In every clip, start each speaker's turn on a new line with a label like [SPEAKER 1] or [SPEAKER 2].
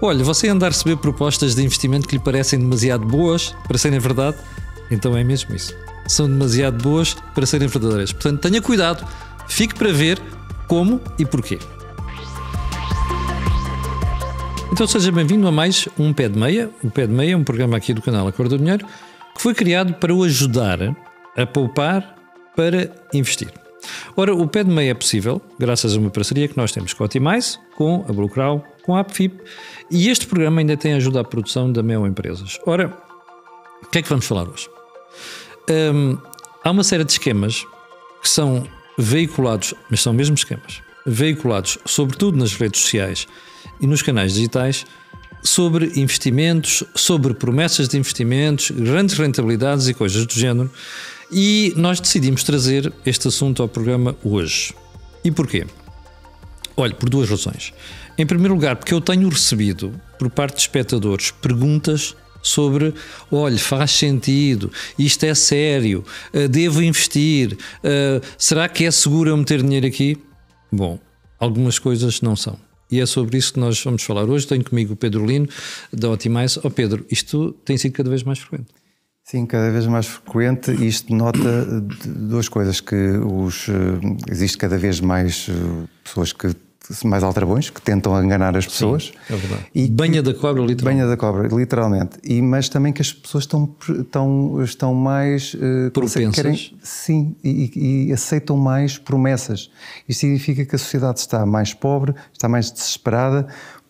[SPEAKER 1] Olha, você anda a receber propostas de investimento que lhe parecem demasiado boas para serem verdade? Então é mesmo isso. São demasiado boas para serem verdadeiras. Portanto, tenha cuidado, fique para ver como e porquê. Então seja bem-vindo a mais um Pé de Meia. O Pé de Meia é um programa aqui do canal Acordo do Dinheiro que foi criado para o ajudar a poupar para investir. Ora, o Pé de Meia é possível graças a uma parceria que nós temos com a Optimize, com a Bluecrow com a APFIP. E este programa ainda tem ajuda à produção da MEO Empresas. Ora, o que é que vamos falar hoje? Hum, há uma série de esquemas que são veiculados, mas são mesmo esquemas, veiculados sobretudo nas redes sociais e nos canais digitais sobre investimentos, sobre promessas de investimentos, grandes rentabilidades e coisas do género. E nós decidimos trazer este assunto ao programa hoje. E porquê? Olha, por duas razões. Em primeiro lugar, porque eu tenho recebido por parte de espectadores perguntas sobre, olha, faz sentido, isto é sério, eh, devo investir, eh, será que é seguro eu meter dinheiro aqui? Bom, algumas coisas não são. E é sobre isso que nós vamos falar hoje. Tenho comigo o Pedro Lino, da Otimize. Oh Pedro, isto tem sido cada vez mais frequente.
[SPEAKER 2] Sim, cada vez mais frequente. Isto nota eh, duas coisas: que os, existe cada vez mais pessoas que mais aldrabões que tentam enganar as pessoas. Sim, é verdade. E banha da cobra, literalmente. Banha da cobra, literalmente. E, mas também que as pessoas estão, estão, estão mais. Uh, Propensas. Querem, sim, e, e, aceitam mais promessas. Isto significa que a sociedade está mais pobre, está mais desesperada,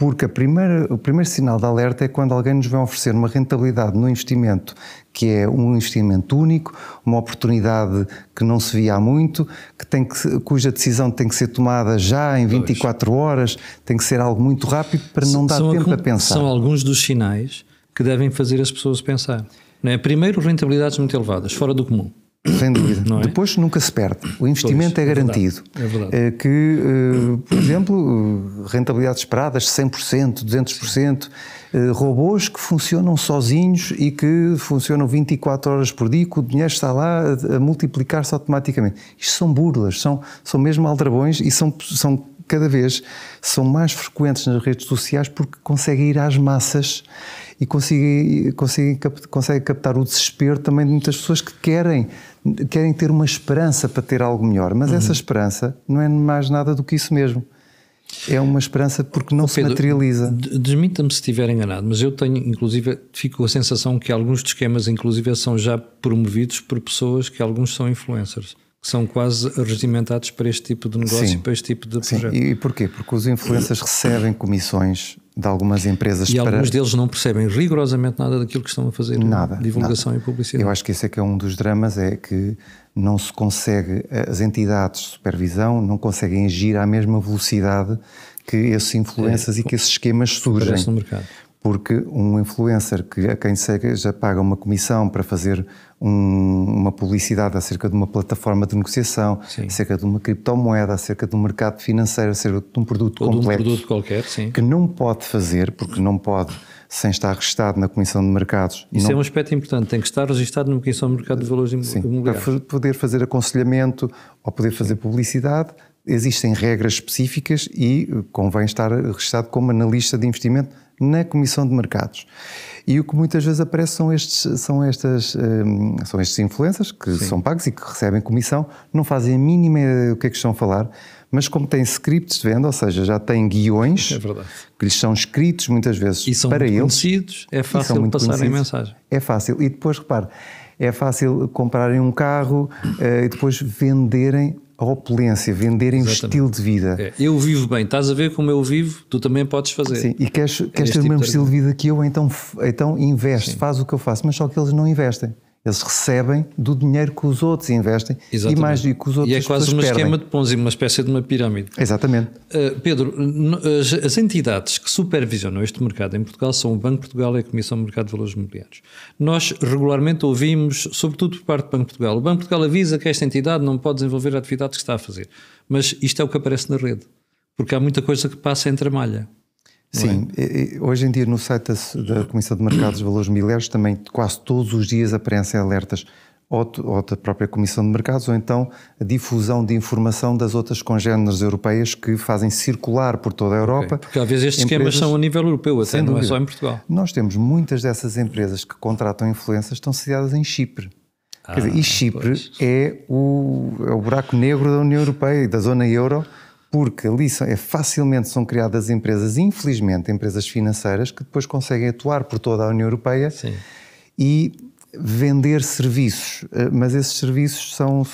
[SPEAKER 2] porque primeira, o primeiro sinal de alerta é quando alguém nos vai oferecer uma rentabilidade no investimento que é um investimento único, uma oportunidade que não se via há muito, que tem que, cuja decisão tem que ser tomada já em 24 pois. horas, tem que ser algo muito rápido para não são, dar são tempo algum, a pensar. São
[SPEAKER 1] alguns dos sinais que devem fazer as pessoas pensar. Não é? Primeiro, rentabilidades muito elevadas, fora do comum. Sem dúvida. É? Depois nunca se perde. O investimento pois,
[SPEAKER 2] é, é garantido. É verdade. É eh, verdade. Que, eh, por exemplo, eh, rentabilidades esperadas 100%, 200%, robôs que funcionam sozinhos e que funcionam 24 horas por dia, que o dinheiro está lá a multiplicar-se automaticamente. Isto são burlas, são, são mesmo aldrabões e são, são cada vez são mais frequentes nas redes sociais porque conseguem ir às massas e conseguem, conseguem, captar o desespero também de muitas pessoas que querem, querem ter uma esperança para ter algo melhor. Mas uhum. essa esperança não é mais nada do que isso mesmo. É uma esperança porque não Pedro, se materializa.
[SPEAKER 1] Desminta-me se estiver enganado, mas eu tenho, inclusive, fico com a sensação que alguns dos esquemas, inclusive, são já promovidos por pessoas que alguns são influencers, que são quase regimentados para este tipo de negócio sim, e para este tipo de sim. projeto. e porquê? Porque os influencers recebem
[SPEAKER 2] comissões de algumas empresas e para... alguns deles
[SPEAKER 1] não percebem rigorosamente nada daquilo que estão a fazer nada divulgação
[SPEAKER 2] nada. e publicidade eu acho que esse é que é um dos dramas é que não se consegue as entidades de supervisão não conseguem agir à mesma velocidade que esses influencers é, e que esses esquemas surgem no mercado porque um influencer que a quem já paga uma comissão para fazer um, uma publicidade acerca de uma plataforma de negociação, sim. acerca de uma criptomoeda, acerca de um mercado financeiro, acerca de um produto Ou completo. De um produto qualquer, sim. Que não pode fazer, porque não pode sem estar registado na Comissão de Mercados. Isso não... é um
[SPEAKER 1] aspecto importante, tem que estar registado na Comissão de Mercado de Valores Sim, Imobiliários. Para poder fazer aconselhamento ou poder fazer
[SPEAKER 2] publicidade, existem regras específicas e eh, convém estar registado como analista de investimento na Comissão de Mercados. E o que muitas vezes aparece são estes, são estas, ehm, são estes influencers que Sim. são pagos e que recebem comissão, não fazem a mínima ideia do que é que estão a falar, mas como têm scripts de venda, ou seja, já têm guiões é que lhes são escritos muitas vezes e são para eles. conhecidos, é fácil passarem a mensagem. É fácil. E depois, repare, é fácil comprarem um carro eh, e depois venderem a
[SPEAKER 1] opulência, venderem o estilo de vida. É. Eu vivo bem, estás a ver como eu vivo, tu também podes fazer. Sim, e queres, é queres ter o tipo mesmo de estilo de
[SPEAKER 2] vida que eu, então, então investe, Sim. faz o que eu faço, mas só que eles não investem. Eles recebem do dinheiro que os outros investem Exatamente. e mais do
[SPEAKER 1] que os outros E é quase um perdem. esquema de Ponzi, uma espécie de uma pirâmide. Exatamente. Uh, Pedro, as, as, entidades que supervisionam este mercado em Portugal são o Banco de Portugal e a Comissão do Mercado de Valores Mobiliários. Nós regularmente ouvimos, sobretudo por parte do Banco de Portugal, o Banco de Portugal avisa que esta entidade não pode desenvolver a atividade que está a fazer. Mas isto é o que aparece na rede, porque há muita coisa que passa entre a malha. Sim,
[SPEAKER 2] é? hoje em dia no site da, Comissão de Mercados e Valores Mobiliários também quase todos os dias aparecem alertas ou, ou da própria Comissão de Mercados ou então a difusão de informação das outras congêneres europeias que fazem circular por toda a Europa. Okay. Porque
[SPEAKER 1] às vezes estes empresas, esquemas são a nível europeu, até não é só em Portugal.
[SPEAKER 2] Nós temos muitas dessas empresas que contratam influências estão sediadas em Chipre. Ah, Quer dizer, e ah, Chipre é o, é o buraco negro da União Europeia e da zona euro porque ali é facilmente são criadas empresas, infelizmente, empresas financeiras que depois conseguem atuar por toda a União Europeia Sim. e vender serviços, eh, mas esses serviços são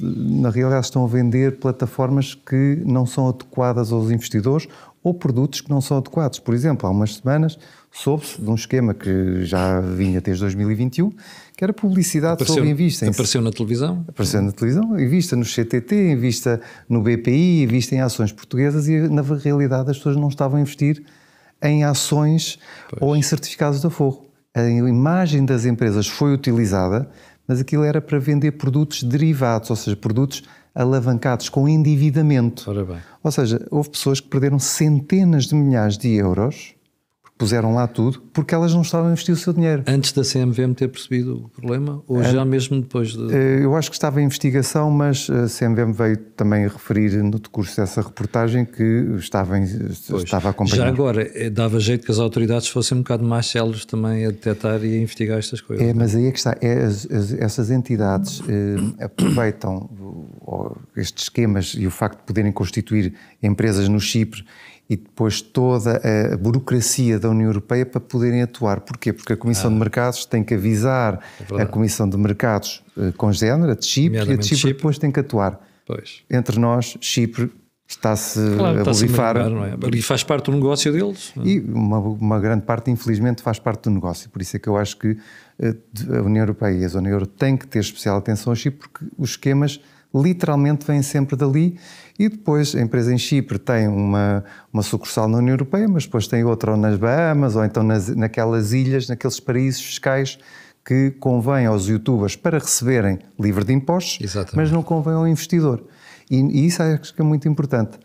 [SPEAKER 2] na realidade estão a vender plataformas que não são adequadas aos investidores ou produtos que não são adequados. Por exemplo, há umas semanas soube-se de um esquema que já vinha desde 2021, que era publicidade apareceu, sobre invista. Apareceu
[SPEAKER 1] na televisão?
[SPEAKER 2] Apareceu na televisão, vista no CTT, vista no BPI, vista em ações portuguesas e na realidade as pessoas não estavam a investir em ações pois. ou em certificados de aforro. A imagem das empresas foi utilizada, mas aquilo era para vender produtos derivados, ou seja, produtos alavancados com endividamento. Ou seja, houve pessoas que perderam centenas de milhares de euros puseram lá tudo porque elas não estavam a investir o seu dinheiro. Antes da CMVM ter percebido
[SPEAKER 1] o problema ou An... já mesmo depois de... Eh,
[SPEAKER 2] eu acho que estava em investigação, mas a eh, CMVM veio também referir no decurso dessa reportagem que estava, em... estava a Já
[SPEAKER 1] agora, eh, dava jeito que as autoridades fossem um bocado mais céleres também a detectar e a investigar estas coisas. É, é? mas aí é
[SPEAKER 2] que está. É, as, as, essas entidades eh, aproveitam ou estes esquemas e o facto de poderem constituir empresas no Chipre e depois toda a burocracia da União Europeia para poderem atuar. Porquê? Porque a Comissão ah. de Mercados tem que avisar é a Comissão de Mercados a eh, de Chipre e a de Chipre, Chipre, depois tem que atuar. Pois. Entre nós, Chipre está-se claro, a bolifar. Está é? E
[SPEAKER 1] faz parte do negócio deles. É? E
[SPEAKER 2] uma, uma, grande parte, infelizmente, faz parte do negócio. Por isso é que eu acho que eh, a União Europeia e a Zona Euro têm que ter especial atenção a Chipre, porque os esquemas literalmente vêm sempre dali. E depois a empresa em Chipre tem uma, uma sucursal na União Europeia, mas depois tem outra ou nas Bahamas ou então nas, naquelas ilhas, naqueles paraísos fiscais que convém aos youtubers para receberem livre de impostos, Exatamente. mas não convém ao investidor. E, e isso acho é que é muito importante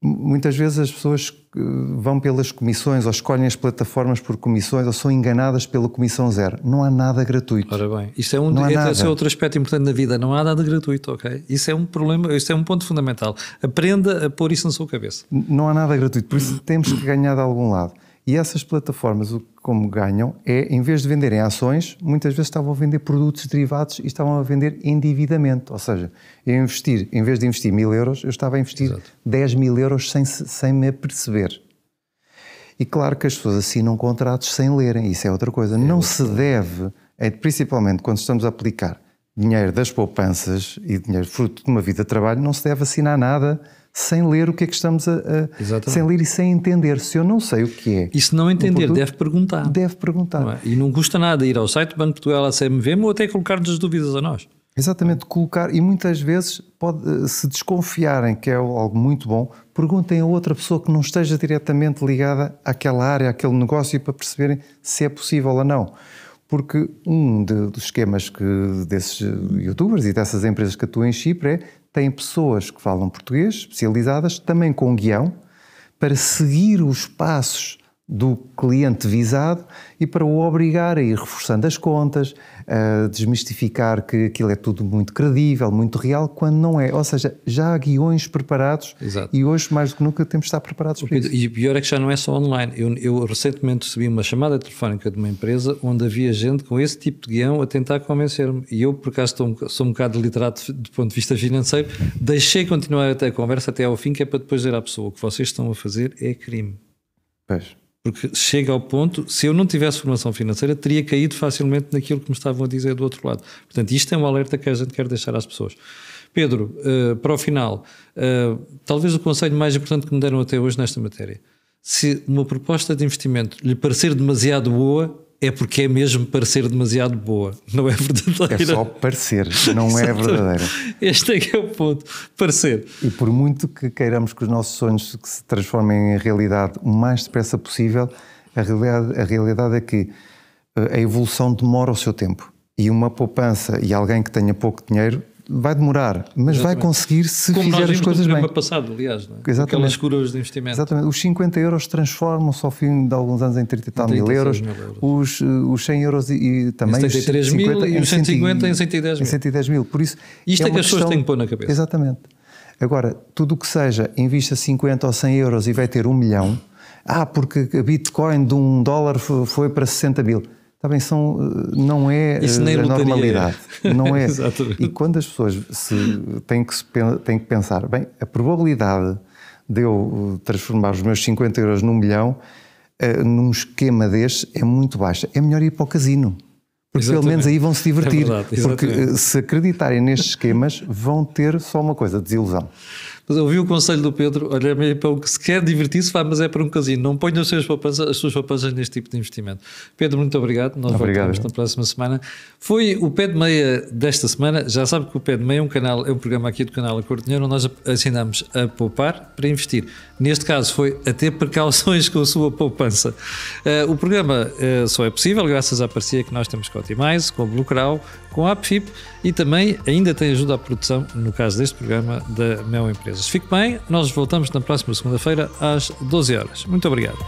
[SPEAKER 2] muitas vezes as pessoas eh, vão pelas comissões ou escolhem as plataformas por comissões ou são enganadas pela comissão zero. Não há nada gratuito. Ora bem, isso é um não esse é outro
[SPEAKER 1] aspecto importante na vida. Não há nada gratuito, ok? Isso é um problema, isso é um ponto fundamental. Aprenda a pôr isso na sua cabeça.
[SPEAKER 2] Não há nada gratuito, por isso temos que ganhar de algum lado. E essas plataformas, como ganham, é em vez de venderem ações, muitas vezes estavam a vender produtos derivados e estavam a vender endividamento. Ou seja, eu investir, em vez de investir mil euros, eu estava a investir Exato. 10 mil euros sem, sem me aperceber. E claro que as pessoas assinam contratos sem lerem, isso é outra coisa. É não se deve, é principalmente quando estamos a aplicar dinheiro das poupanças e dinheiro fruto de uma vida de trabalho, não se deve assinar nada sem ler o que é que estamos a, a sem ler e sem entender. Se eu não sei o
[SPEAKER 1] que é. E se não entender, produto, deve perguntar. Deve perguntar. Não é? E não custa nada ir ao site do Banco de Portugal, a CMVM ou até colocar-nos as dúvidas a nós. Exatamente, colocar, e muitas vezes pode, eh, se
[SPEAKER 2] desconfiarem que é algo muito bom, perguntem a outra pessoa que não esteja diretamente ligada àquela área, àquele negócio, para perceberem se é possível ou não. Porque um de, dos esquemas que desses eh, youtubers e dessas empresas que atuam em Chipre é têm pessoas que falam português, especializadas, também com guião, para seguir os passos do cliente visado e para o obrigar a ir reforçando as contas, a desmistificar que aquilo é tudo muito credível, muito real, quando não é. Ou seja, já há guiões preparados Exato. e hoje, mais do que nunca, temos de estar preparados para isso. E
[SPEAKER 1] o pior é que já não é só online. Eu, eu recentemente recebi uma chamada telefónica de uma empresa onde havia gente com esse tipo de guião a tentar convencer-me. E eu, por acaso, um, sou um bocado literato do ponto de vista financeiro, deixei continuar até a conversa até ao fim, que é para depois dizer à pessoa o que vocês estão a fazer é crime. Pois. Porque chega ao ponto, se eu não tivesse formação financeira, teria caído facilmente naquilo que me estavam a dizer do outro lado. Portanto, isto é um alerta que a gente quer deixar às pessoas. Pedro, eh, para o final, eh, talvez o conselho mais importante que me deram até hoje nesta matéria. Se uma proposta de investimento lhe parecer demasiado boa, é porque é mesmo parecer demasiado boa, não é verdadeira. É só
[SPEAKER 2] parecer, não é verdadeira.
[SPEAKER 1] Este é que é o ponto, parecer.
[SPEAKER 2] E por muito que queiramos que os nossos sonhos se transformem em realidade o mais depressa possível, a realidade, a realidade é que eh, a evolução demora o seu tempo. E uma poupança e alguém que tenha pouco dinheiro vai demorar, mas Exatamente. vai conseguir
[SPEAKER 1] se Como fizer as coisas bem. Como passado, aliás, não é? Exatamente. aquelas curvas de investimento. Exatamente.
[SPEAKER 2] Os 50 euros transformam-se ao fim de alguns anos em 30 e tal mil euros. Os, eh, os 100 euros e, e também os 50, mil e os 150 em 110 mil. Em 110 mil. Por isso, Isto é, é que as pessoas têm que pôr na cabeça. Exatamente. Agora, tudo o que seja, invista 50 ou 100 euros e vai ter um milhão, ah, porque a Bitcoin de um dólar foi para 60 mil também são, eh, não é Isso eh, nem a normalidade. Não é. e quando as pessoas se, têm, que se, têm que pensar, bem, a probabilidade de eu eh, transformar os meus 50 euros num milhão uh, num esquema deste é muito baixa. É melhor ir para o casino. Porque exatamente. pelo menos aí vão se divertir. É verdade, porque se acreditarem nestes esquemas, vão ter só uma coisa: desilusão
[SPEAKER 1] ouvi o conselho do Pedro: olha, é para o que se quer divertir-se, vai, mas é para um casino. Não ponham as suas poupanças, as suas poupanças neste tipo de investimento. Pedro, muito obrigado. Nós obrigado. voltamos na próxima semana. Foi o Pé de Meia desta semana. Já sabe que o Pé de Meia é um, canal, é um programa aqui do canal Acordo Dinheiro, onde nós assinamos a poupar para investir. Neste caso, foi a ter precauções com a sua poupança. Uh, o programa uh, só é possível graças à parceria que nós temos com a Timais, com o Crow, com a APFIP e também ainda tem ajuda à produção, no caso deste programa, da Mel Empresas. Fique bem, nós voltamos na próxima segunda-feira às 12 horas. Muito obrigado.